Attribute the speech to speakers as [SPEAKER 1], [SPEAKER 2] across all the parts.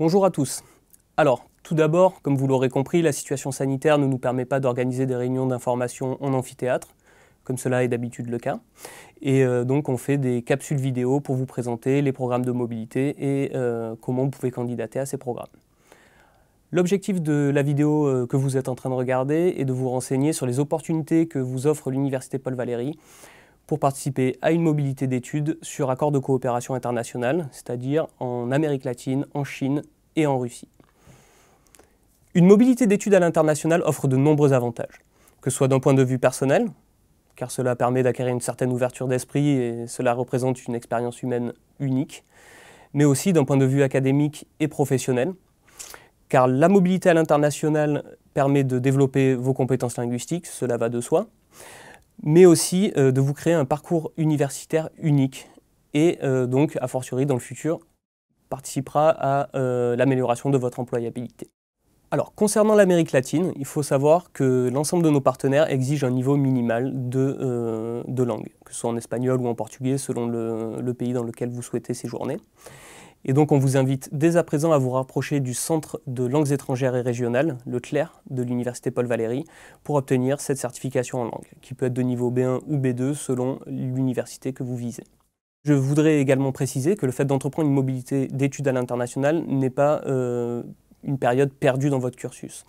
[SPEAKER 1] Bonjour à tous. Alors, tout d'abord, comme vous l'aurez compris, la situation sanitaire ne nous permet pas d'organiser des réunions d'information en amphithéâtre, comme cela est d'habitude le cas. Et euh, donc, on fait des capsules vidéo pour vous présenter les programmes de mobilité et euh, comment vous pouvez candidater à ces programmes. L'objectif de la vidéo euh, que vous êtes en train de regarder est de vous renseigner sur les opportunités que vous offre l'Université Paul Valéry pour participer à une mobilité d'études sur accord de coopération internationale, c'est-à-dire en Amérique latine, en Chine, en Russie. Une mobilité d'études à l'international offre de nombreux avantages, que ce soit d'un point de vue personnel, car cela permet d'acquérir une certaine ouverture d'esprit et cela représente une expérience humaine unique, mais aussi d'un point de vue académique et professionnel, car la mobilité à l'international permet de développer vos compétences linguistiques, cela va de soi, mais aussi euh, de vous créer un parcours universitaire unique et euh, donc, a fortiori, dans le futur, participera à euh, l'amélioration de votre employabilité. Alors, concernant l'Amérique latine, il faut savoir que l'ensemble de nos partenaires exige un niveau minimal de, euh, de, langue, que ce soit en espagnol ou en portugais, selon le, pays dans lequel vous souhaitez séjourner. Et donc, on vous invite dès à présent à vous rapprocher du Centre de langues étrangères et régionales, le CLER, de l'Université Paul Valéry, pour obtenir cette certification en langue, qui peut être de niveau B1 ou B2 selon l'université que vous visez. Je voudrais également préciser que le fait d'entreprendre une mobilité d'études à l'international n'est pas euh, une période perdue dans votre cursus.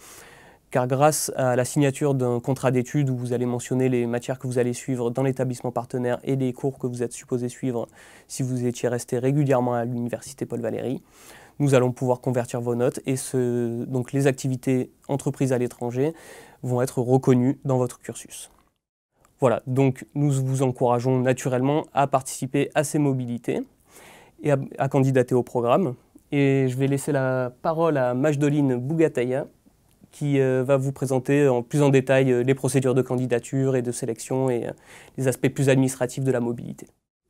[SPEAKER 1] Car grâce à la signature d'un contrat d'études où vous allez mentionner les matières que vous allez suivre dans l'établissement partenaire et les cours que vous êtes supposé suivre si vous étiez resté régulièrement à l'université Paul Valéry, nous allons pouvoir convertir vos notes et donc les activités entreprises à l'étranger vont être reconnues dans votre cursus. Voilà, donc nous vous encourageons naturellement à participer à ces mobilités et à, candidater au programme. Et je vais laisser la parole à Majdoline Bougataya, qui euh, va vous présenter en plus en détail euh, les procédures de candidature et de sélection et euh, les aspects plus administratifs de la mobilité.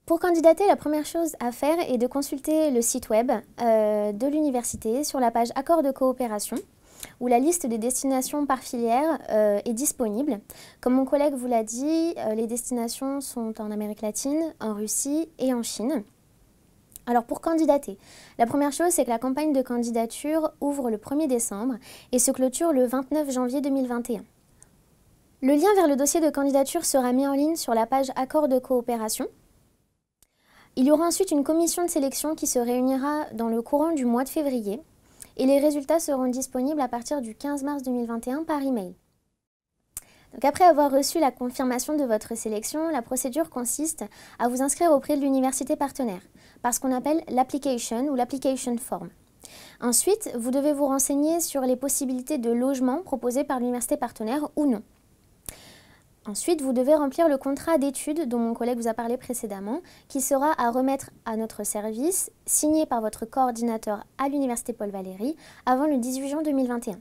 [SPEAKER 2] Pour candidater, la première chose à faire est de consulter le site web de l'université sur la page Accords de coopération où la liste des destinations par filière euh, est disponible. Comme mon collègue vous l'a dit, euh, les destinations sont en Amérique latine, en Russie et en Chine. Alors pour candidater, la première chose c'est que la campagne de candidature ouvre le 1er décembre et se clôture le 29 janvier 2021. Le lien vers le dossier de candidature sera mis en ligne sur la page Accord de coopération. Il y aura ensuite une commission de sélection qui se réunira dans le courant du mois de février et les résultats seront disponibles à partir du 15 mars 2021 par email. Donc après avoir reçu la confirmation de votre sélection, la procédure consiste à vous inscrire auprès de l'université partenaire, par ce qu'on appelle l'application ou l'application form. Ensuite, vous devez vous renseigner sur les possibilités de logement proposées par l'université partenaire ou non. Ensuite, vous devez remplir le contrat d'études dont mon collègue vous a parlé précédemment, qui sera à remettre à notre service, signé par votre coordinateur à l'Université Paul Valéry, avant le 18 juin 2021.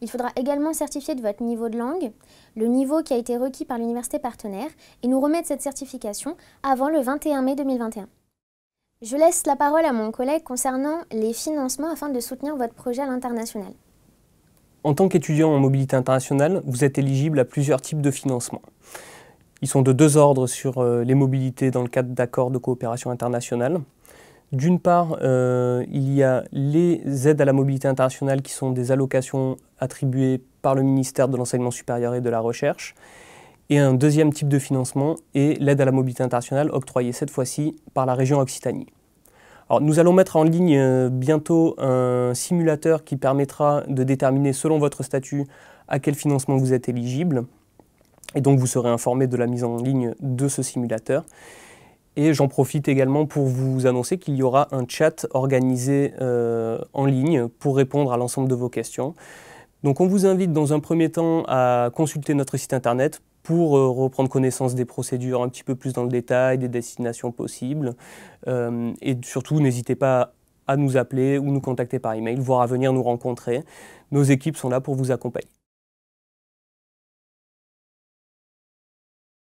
[SPEAKER 2] Il faudra également certifier de votre niveau de langue, le niveau qui a été requis par l'université partenaire, et nous remettre cette certification avant le 21 mai 2021. Je laisse la parole à mon collègue concernant les financements afin de soutenir votre projet à l'international.
[SPEAKER 1] En tant qu'étudiant en mobilité internationale, vous êtes éligible à plusieurs types de financements. Ils sont de deux ordres sur euh, les mobilités dans le cadre d'accords de coopération internationale. D'une part, euh, il y a les aides à la mobilité internationale qui sont des allocations attribuées par le ministère de l'Enseignement supérieur et de la Recherche. Et un deuxième type de financement est l'aide à la mobilité internationale octroyée cette fois-ci par la région Occitanie nous allons mettre en ligne euh, bientôt un simulateur qui permettra de déterminer selon votre statut à quel financement vous êtes éligible. Et donc vous serez informé de la mise en ligne de ce simulateur. Et j'en profite également pour vous annoncer qu'il y aura un chat organisé euh, en ligne pour répondre à l'ensemble de vos questions. Donc on vous invite dans un premier temps à consulter notre site internet pour euh, reprendre connaissance des procédures un petit peu plus dans le détail, des destinations possibles. Euh, et surtout, n'hésitez pas à nous appeler ou nous contacter par email, voire à venir nous rencontrer. Nos équipes sont là pour vous accompagner.